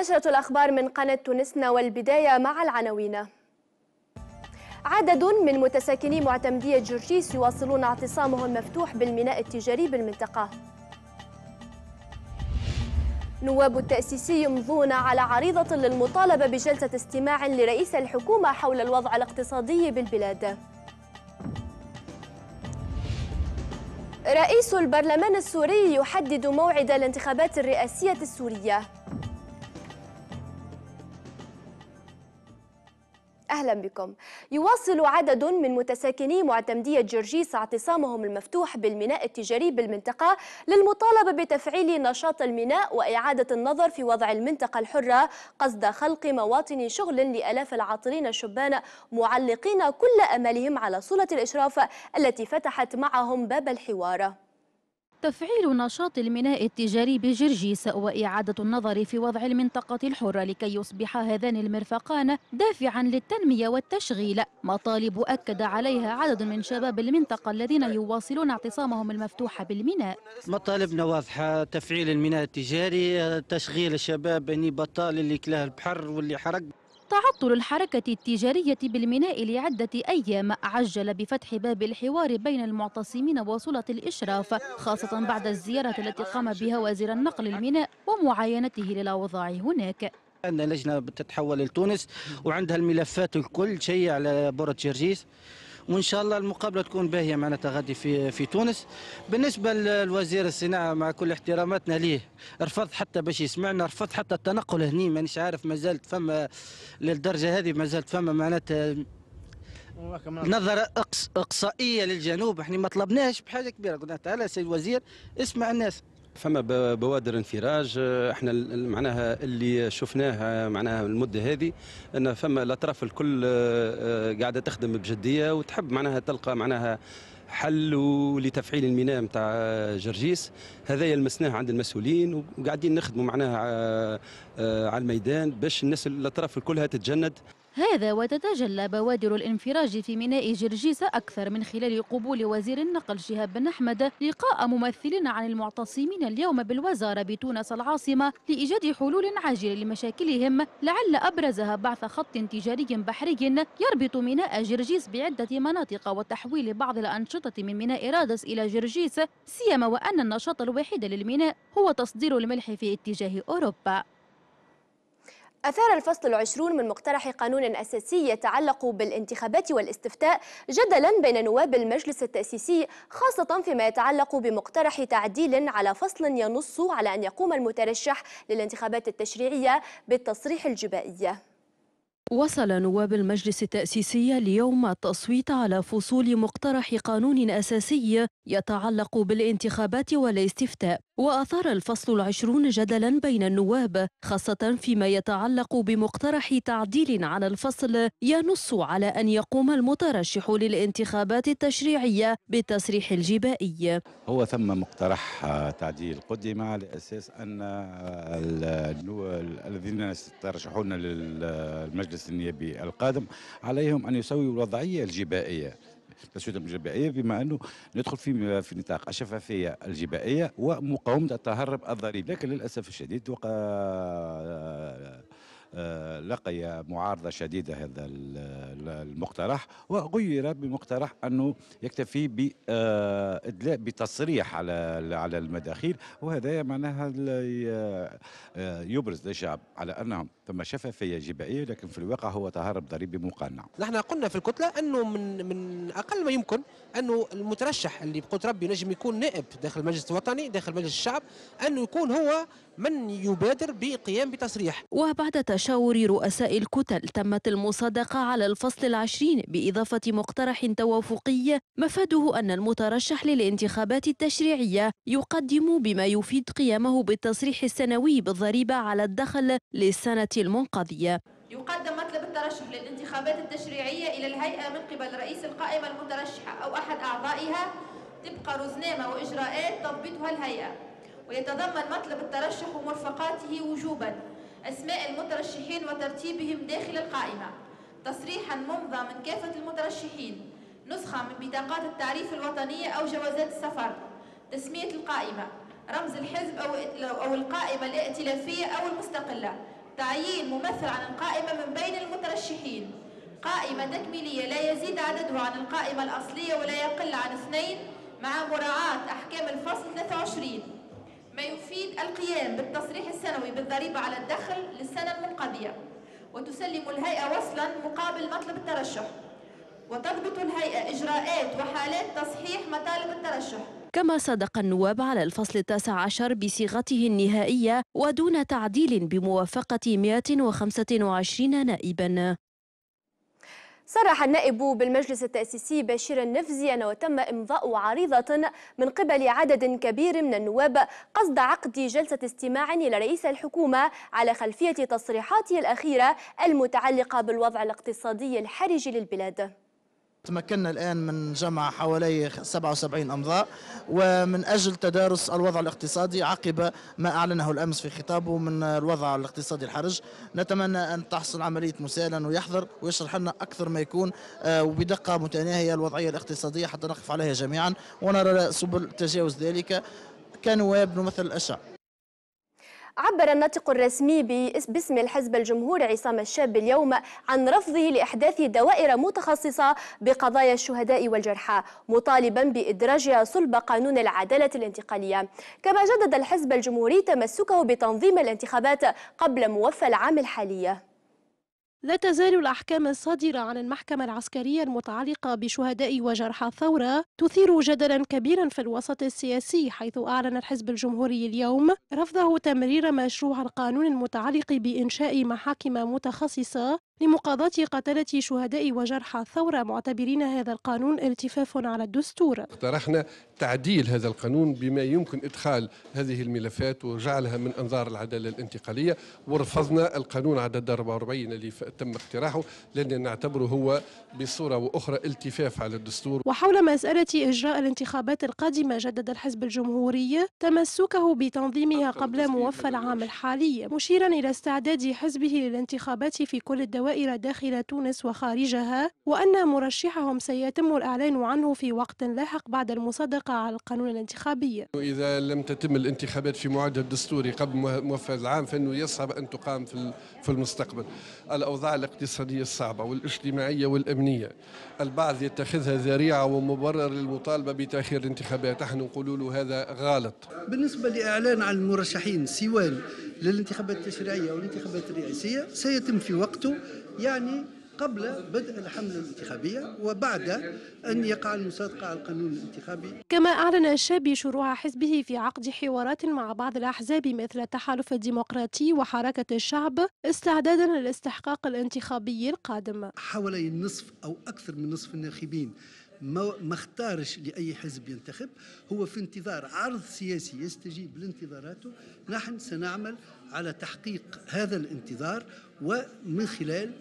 نشرة الأخبار من قناة تونسنا والبداية مع العناوين عدد من متساكني معتمدية جرجيس يواصلون اعتصامهم المفتوح بالميناء التجاري بالمنطقة نواب التأسيسي يمضون على عريضة للمطالبة بجلسة استماع لرئيس الحكومة حول الوضع الاقتصادي بالبلاد رئيس البرلمان السوري يحدد موعد الانتخابات الرئاسية السورية أهلا بكم يواصل عدد من متساكني معتمدية جرجيس اعتصامهم المفتوح بالميناء التجاري بالمنطقة للمطالبة بتفعيل نشاط الميناء وإعادة النظر في وضع المنطقة الحرة قصد خلق مواطن شغل لألاف العاطلين الشبان معلقين كل أملهم على صلة الإشراف التي فتحت معهم باب الحوار تفعيل نشاط الميناء التجاري بجرجيس وإعادة النظر في وضع المنطقة الحرة لكي يصبح هذان المرفقان دافعا للتنمية والتشغيل مطالب أكد عليها عدد من شباب المنطقة الذين يواصلون اعتصامهم المفتوح بالميناء مطالبنا واضحة تفعيل الميناء التجاري تشغيل الشباب بني بطال اللي كلاه البحر واللي حرق تعطل الحركة التجارية بالميناء لعدة أيام عجل بفتح باب الحوار بين المعتصمين وصولة الإشراف خاصة بعد الزيارة التي قام بها وزير النقل الميناء ومعاينته للأوضاع هناك عندنا لجنة بتتحول لتونس وعندها الملفات الكل شيء على برج جرجيس وان شاء الله المقابله تكون باهيه معناتها غادي في في تونس بالنسبه للوزير الصناعه مع كل احتراماتنا ليه رفض حتى باش يسمعنا رفض حتى التنقل هني مانيش عارف ما زالت فما للدرجه هذه ما زالت فما معناتها نظرة إقصائية للجنوب احنا ما طلبناش بحاجة كبيرة قلنا تعالى سيد الوزير اسمع الناس فما بوادر انفراج آه، احنا معناها اللي شفناه معناها المده هذه ان فما الاطراف الكل آه، آه، قاعده تخدم بجديه وتحب معناها تلقى معناها حل لتفعيل الميناء نتاع جرجيس هذا يلمسناه عند المسؤولين وقاعدين نخدموا معناها على الميدان باش الناس الاطراف الكلها تتجند هذا وتتجلى بوادر الانفراج في ميناء جرجيس أكثر من خلال قبول وزير النقل شهاب بن أحمد لقاء ممثلين عن المعتصمين اليوم بالوزارة بتونس العاصمة لإيجاد حلول عاجلة لمشاكلهم لعل أبرزها بعث خط تجاري بحري يربط ميناء جرجيس بعدة مناطق وتحويل بعض الأنشطة من ميناء رادس إلى جرجيس سيما وأن النشاط الوحيد للميناء هو تصدير الملح في اتجاه أوروبا أثار الفصل العشرون من مقترح قانون أساسي يتعلق بالانتخابات والاستفتاء جدلا بين نواب المجلس التأسيسي خاصة فيما يتعلق بمقترح تعديل على فصل ينص على أن يقوم المترشح للانتخابات التشريعية بالتصريح الجبائي وصل نواب المجلس التأسيسي اليوم التصويت على فصول مقترح قانون أساسي يتعلق بالانتخابات والاستفتاء وأثار الفصل العشرون جدلا بين النواب خاصة فيما يتعلق بمقترح تعديل على الفصل ينص على أن يقوم المترشح للانتخابات التشريعية بالتصريح الجبائي هو ثم مقترح تعديل قدم على أساس أن الذين يترشحون للمجلس المجلس النيابي القادم عليهم أن يسووا الوضعية الجبائية تسويه الجبائية بما أنه ندخل في في نطاق الشفافية الجبائية ومقاومة التهرب الضريبي لكن للأسف الشديد وقع آه، لقي معارضة شديدة هذا المقترح وغير بمقترح أنه يكتفي بإدلاء آه، بتصريح على على المداخيل وهذا معناها آه، يبرز للشعب على أنهم ثم شفافيه جبائيه لكن في الواقع هو تهرب ضريبي مقنع. نحن قلنا في الكتله انه من من اقل ما يمكن انه المترشح اللي بقوت ربي ينجم يكون نائب داخل المجلس الوطني داخل مجلس الشعب انه يكون هو من يبادر بالقيام بتصريح. وبعد تشاور رؤساء الكتل تمت المصادقه على الفصل العشرين باضافه مقترح توافقي مفاده ان المترشح للانتخابات التشريعيه يقدم بما يفيد قيامه بالتصريح السنوي بالضريبه على الدخل للسنه المنقذية يقدم مطلب الترشح للانتخابات التشريعية إلى الهيئة من قبل رئيس القائمة المترشحة أو أحد أعضائها تبقى رزنامة وإجراءات تضبطها الهيئة ويتضمن مطلب الترشح ومرفقاته وجوبا أسماء المترشحين وترتيبهم داخل القائمة تصريحا ممضى من كافة المترشحين نسخة من بطاقات التعريف الوطنية أو جوازات السفر تسمية القائمة رمز الحزب أو القائمة الائتلافية أو المستقلة تعيين ممثل عن القائمة من بين المترشحين قائمة تكميلية لا يزيد عددها عن القائمة الأصلية ولا يقل عن اثنين مع مراعاة أحكام الفصل 23 ما يفيد القيام بالتصريح السنوي بالضريبة على الدخل للسنة المنقضية وتسلم الهيئة وصلا مقابل مطلب الترشح وتضبط الهيئة إجراءات وحالات تصحيح مطالب الترشح كما صادق النواب على الفصل التاسع عشر بصيغته النهائية ودون تعديل بموافقة 125 نائبا صرح النائب بالمجلس التأسيسي بشير النفزي أنه تم إمضاء عريضة من قبل عدد كبير من النواب قصد عقد جلسة استماع إلى رئيس الحكومة على خلفية تصريحاته الأخيرة المتعلقة بالوضع الاقتصادي الحرج للبلاد تمكنا الآن من جمع حوالي 77 أمضاء ومن أجل تدارس الوضع الاقتصادي عقب ما أعلنه الأمس في خطابه من الوضع الاقتصادي الحرج نتمنى أن تحصل عملية مسالة ويحضر ويشرح لنا أكثر ما يكون وبدقة آه، متناهية الوضعية الاقتصادية حتى نقف عليها جميعا ونرى سبل تجاوز ذلك كنواب نمثل الشعب عبر الناطق الرسمي باسم الحزب الجمهوري عصام الشاب اليوم عن رفضه لإحداث دوائر متخصصة بقضايا الشهداء والجرحى مطالبا بإدراجها صلب قانون العدالة الانتقالية كما جدد الحزب الجمهوري تمسكه بتنظيم الانتخابات قبل موفى العام الحالي لا تزال الأحكام الصادرة عن المحكمة العسكرية المتعلقة بشهداء وجرحى الثورة تثير جدلا كبيرا في الوسط السياسي حيث أعلن الحزب الجمهوري اليوم رفضه تمرير مشروع القانون المتعلق بإنشاء محاكم متخصصة لمقاضاة قتلة شهداء وجرحى الثورة معتبرين هذا القانون التفاف على الدستور اقترحنا تعديل هذا القانون بما يمكن إدخال هذه الملفات وجعلها من أنظار العدالة الانتقالية ورفضنا القانون عدد 44 الذي تم اقتراحه لأن نعتبره هو بصورة وأخرى التفاف على الدستور وحول مسألة إجراء الانتخابات القادمة جدد الحزب الجمهوري تمسكه بتنظيمها قبل موفى العام الحالي مشيرا إلى استعداد حزبه للانتخابات في كل الدوائر الدوائر داخل تونس وخارجها وأن مرشحهم سيتم الإعلان عنه في وقت لاحق بعد المصادقة على القانون الانتخابي وإذا لم تتم الانتخابات في معدل الدستوري قبل موفد العام فإنه يصعب أن تقام في المستقبل الأوضاع الاقتصادية الصعبة والاجتماعية والأمنية البعض يتخذها ذريعة ومبرر للمطالبة بتأخير الانتخابات نحن نقول له هذا غلط بالنسبة لإعلان عن المرشحين سوال للانتخابات التشريعية والانتخابات الرئاسية سيتم في وقته يعني قبل بدء الحملة الانتخابية وبعد أن يقع المصادقة على القانون الانتخابي كما أعلن الشاب شروع حزبه في عقد حوارات مع بعض الأحزاب مثل التحالف الديمقراطي وحركة الشعب استعدادا للاستحقاق الانتخابي القادم حوالي النصف أو أكثر من نصف الناخبين ما اختارش لأي حزب ينتخب هو في انتظار عرض سياسي يستجيب لانتظاراته نحن سنعمل على تحقيق هذا الانتظار ومن خلال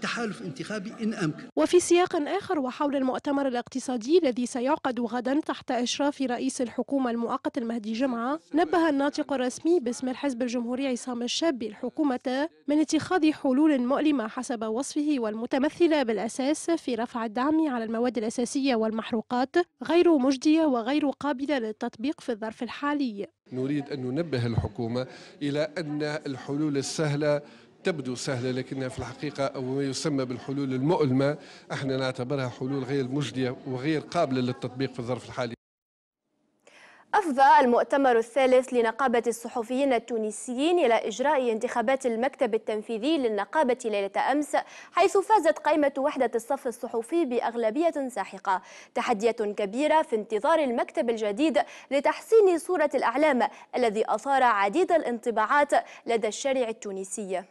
تحالف انتخابي إن أمكن وفي سياق آخر وحول المؤتمر الاقتصادي الذي سيعقد غدا تحت إشراف رئيس الحكومة المؤقت المهدي جمعة نبه الناطق الرسمي باسم الحزب الجمهوري عصام الشابي الحكومة من اتخاذ حلول مؤلمة حسب وصفه والمتمثلة بالأساس في رفع الدعم على المواد الأساسية والمحروقات غير مجدية وغير قابلة للتطبيق في الظرف الحالي نريد أن ننبه الحكومة إلى أن الحلول السهلة تبدو سهلة لكنها في الحقيقة أو ما يسمى بالحلول المؤلمة احنا نعتبرها حلول غير مجدية وغير قابلة للتطبيق في الظرف الحالي أفضى المؤتمر الثالث لنقابة الصحفيين التونسيين إلى إجراء انتخابات المكتب التنفيذي للنقابة ليلة أمس حيث فازت قائمة وحدة الصف الصحفي بأغلبية ساحقة تحدية كبيرة في انتظار المكتب الجديد لتحسين صورة الأعلام الذي أثار عديد الانطباعات لدى الشارع التونسي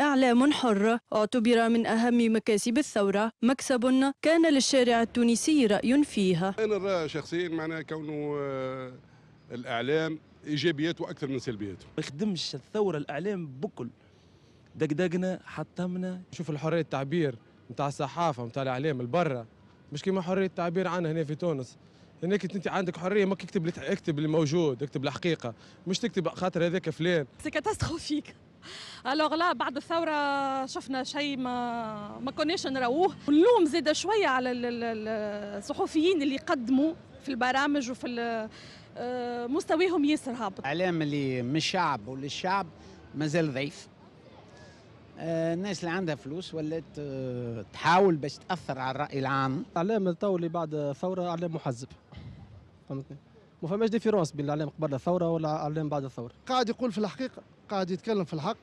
إعلام حر اعتبر من أهم مكاسب الثورة مكسب كان للشارع التونسي رأي فيها أنا رأى شخصيا معناها كونه آه، الإعلام إيجابياته أكثر من سلبياته ما يخدمش الثورة الإعلام بكل دقدقنا حطمنا شوف الحرية التعبير نتاع الصحافة نتاع الإعلام البرة مش كيما حرية التعبير عنا هنا في تونس هناك انت عندك حريه ما اكتب اللي اكتب اللي موجود اكتب الحقيقه مش تكتب خاطر هذاك فلان سي كاتاستروفيك الوغ لا بعد الثوره شفنا شيء ما ما كناش نراوه اللوم زاد شويه على الصحفيين اللي قدموا في البرامج وفي آه، مستواهم ياسر هابط الاعلام اللي من الشعب وللشعب مازال ضعيف آه، الناس اللي عندها فلوس ولات آه، تحاول باش تاثر على الراي العام الاعلام التو اللي بعد ثوره اعلام محزب فهمتني وفماش ديفيرونس بين الاعلام قبل الثوره ولا الاعلام بعد الثوره قاعد يقول في الحقيقه قاعد يتكلم في الحق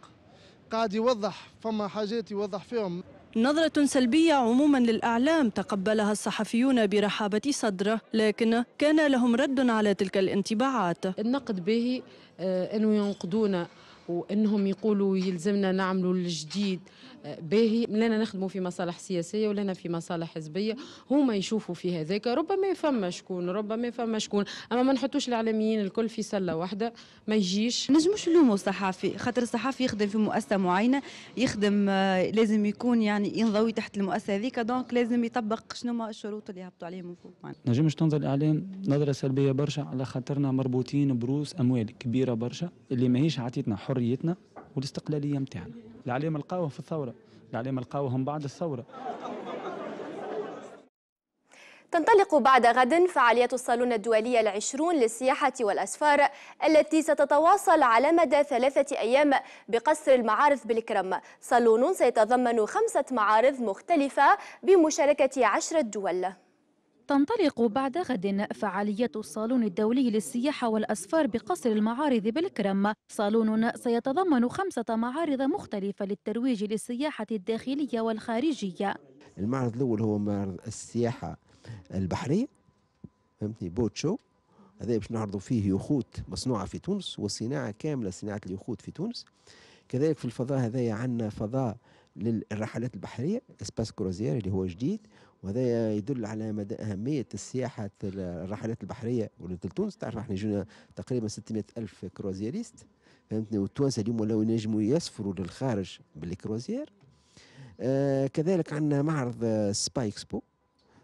قاعد يوضح فما حاجات يوضح فيهم نظرة سلبية عموما للأعلام تقبلها الصحفيون برحابة صدره لكن كان لهم رد على تلك الانطباعات النقد به آه، أنه ينقدون وانهم يقولوا يلزمنا نعملوا الجديد آه، باهي لنا نخدموا في مصالح سياسيه ولنا في مصالح حزبيه هما يشوفوا في هذاك ربما فما شكون ربما فما شكون اما ما نحطوش الاعلاميين الكل في سله واحده ما يجيش نجموش نلوموا الصحافي خاطر الصحافي يخدم في مؤسسه معينه يخدم آه، لازم يكون يعني ينضوي تحت المؤسسه هذيك دونك لازم يطبق شنو الشروط اللي هبطوا عليهم من فوق ما نجمش تنظر الاعلام نظره سلبيه برشا على خاطرنا مربوطين بروس اموال كبيره برشا اللي ماهيش عطيتنا حر حريتنا والاستقلاليه نتاعنا ما لقاوهم في الثوره ما لقاوهم بعد الثوره تنطلق بعد غد فعاليات الصالون الدولية العشرون للسياحة والأسفار التي ستتواصل على مدى ثلاثة أيام بقصر المعارض بالكرم صالون سيتضمن خمسة معارض مختلفة بمشاركة عشرة دول تنطلق بعد غد فعالية الصالون الدولي للسياحة والأسفار بقصر المعارض بالكرم صالون سيتضمن خمسة معارض مختلفة للترويج للسياحة الداخلية والخارجية المعرض الأول هو معرض السياحة البحرية فهمتني بوتشو هذا باش نعرضوا فيه يخوت مصنوعة في تونس وصناعة كاملة صناعة اليخوت في تونس كذلك في الفضاء هذايا عندنا فضاء للرحلات البحرية اسباس كروزير اللي هو جديد وهذا يدل على مدى أهمية السياحة الرحلات البحرية ولتونس تعرف احنا جينا تقريبا 600 ألف كروزيريست فهمتني والتوانسة اليوم لو ينجموا يسفروا للخارج بالكروزير آه كذلك عندنا معرض سبايك سبو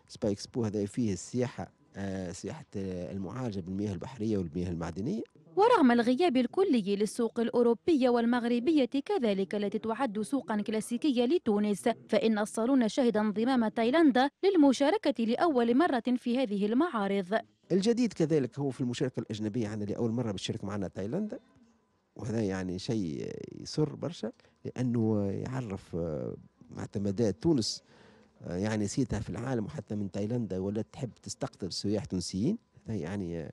سبايك سبو هذا فيه السياحة آه سياحة المعالجة بالمياه البحرية والمياه المعدنية ورغم الغياب الكلي للسوق الأوروبية والمغربية كذلك التي تعد سوقا كلاسيكية لتونس فإن الصالون شهد انضمام تايلاندا للمشاركة لأول مرة في هذه المعارض الجديد كذلك هو في المشاركة الأجنبية عندنا يعني لأول مرة بتشارك معنا تايلاندا وهذا يعني شيء يسر برشا لأنه يعرف آه، معتمدات تونس آه، يعني سيتها في العالم وحتى من تايلاندا ولا تحب تستقطب سياح تونسيين يعني آه،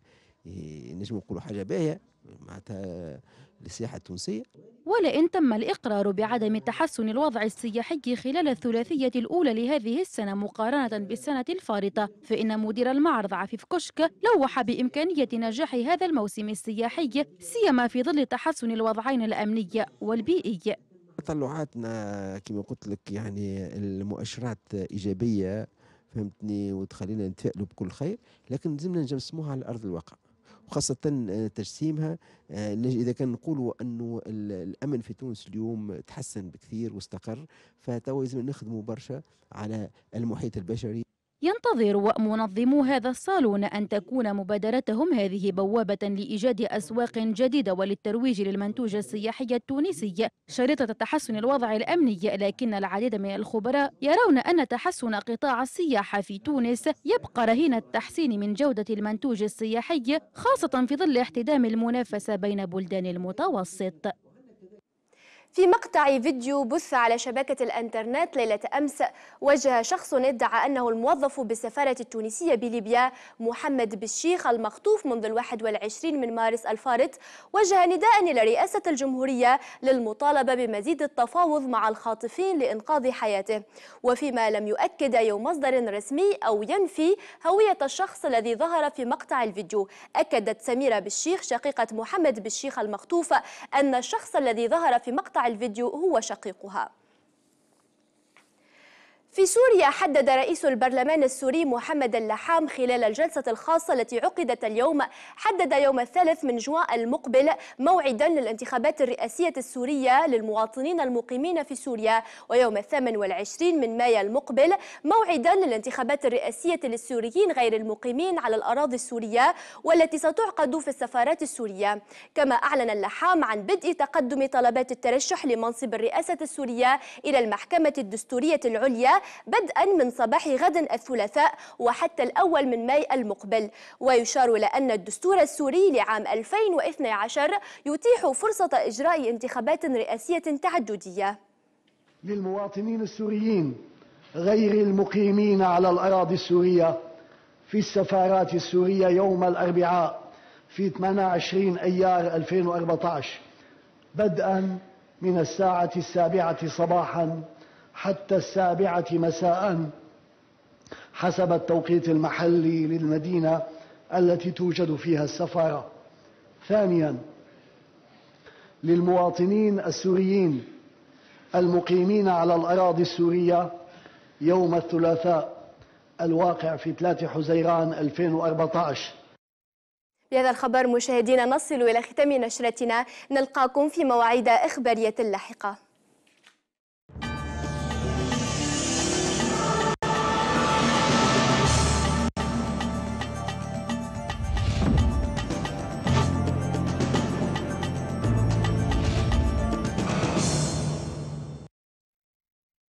نجم نقولوا حاجه باهيه معناتها للسياحه التونسيه ولئن تم الاقرار بعدم تحسن الوضع السياحي خلال الثلاثيه الاولى لهذه السنه مقارنه بالسنه الفارطه فان مدير المعرض عفيف كشك لوح بامكانيه نجاح هذا الموسم السياحي سيما في ظل تحسن الوضعين الامني والبيئي تطلعاتنا كما قلت لك يعني المؤشرات ايجابيه فهمتني وتخلينا نتفائلوا بكل خير لكن لازمنا نجسموها على ارض الواقع وخاصة آه، تجسيمها آه، إذا كان نقول أنه الأمن في تونس اليوم تحسن بكثير واستقر فتوا لازم نخدموا برشا على المحيط البشري ينتظر منظمو هذا الصالون أن تكون مبادرتهم هذه بوابة لإيجاد أسواق جديدة وللترويج للمنتوج السياحي التونسي شريطة تحسن الوضع الأمني لكن العديد من الخبراء يرون أن تحسن قطاع السياحة في تونس يبقى رهين التحسين من جودة المنتوج السياحي خاصة في ظل احتدام المنافسة بين بلدان المتوسط في مقطع فيديو بث على شبكة الأنترنت ليلة أمس وجه شخص ادعى أنه الموظف بالسفارة التونسية بليبيا محمد بالشيخ المخطوف منذ الواحد والعشرين من مارس الفارط وجه نداء إلى رئاسة الجمهورية للمطالبة بمزيد التفاوض مع الخاطفين لإنقاذ حياته وفيما لم يؤكد أي مصدر رسمي أو ينفي هوية الشخص الذي ظهر في مقطع الفيديو أكدت سميرة بالشيخ شقيقة محمد بالشيخ المخطوف أن الشخص الذي ظهر في مقطع الفيديو هو شقيقها في سوريا حدد رئيس البرلمان السوري محمد اللحام خلال الجلسة الخاصة التي عقدت اليوم حدد يوم الثالث من جوان المقبل موعدا للانتخابات الرئاسية السورية للمواطنين المقيمين في سوريا ويوم الثامن والعشرين من مايو المقبل موعدا للانتخابات الرئاسية للسوريين غير المقيمين على الأراضي السورية والتي ستعقد في السفارات السورية كما أعلن اللحام عن بدء تقدم طلبات الترشح لمنصب الرئاسة السورية إلى المحكمة الدستورية العليا بدءا من صباح غد الثلاثاء وحتى الأول من ماي المقبل ويشار إلى أن الدستور السوري لعام 2012 يتيح فرصة إجراء انتخابات رئاسية تعددية للمواطنين السوريين غير المقيمين على الأراضي السورية في السفارات السورية يوم الأربعاء في 28 أيار 2014 بدءا من الساعة السابعة صباحا حتى السابعة مساء حسب التوقيت المحلي للمدينة التي توجد فيها السفارة ثانيا للمواطنين السوريين المقيمين على الأراضي السورية يوم الثلاثاء الواقع في 3 حزيران 2014 بهذا الخبر مشاهدينا نصل إلى ختام نشرتنا نلقاكم في مواعيد إخبارية لاحقة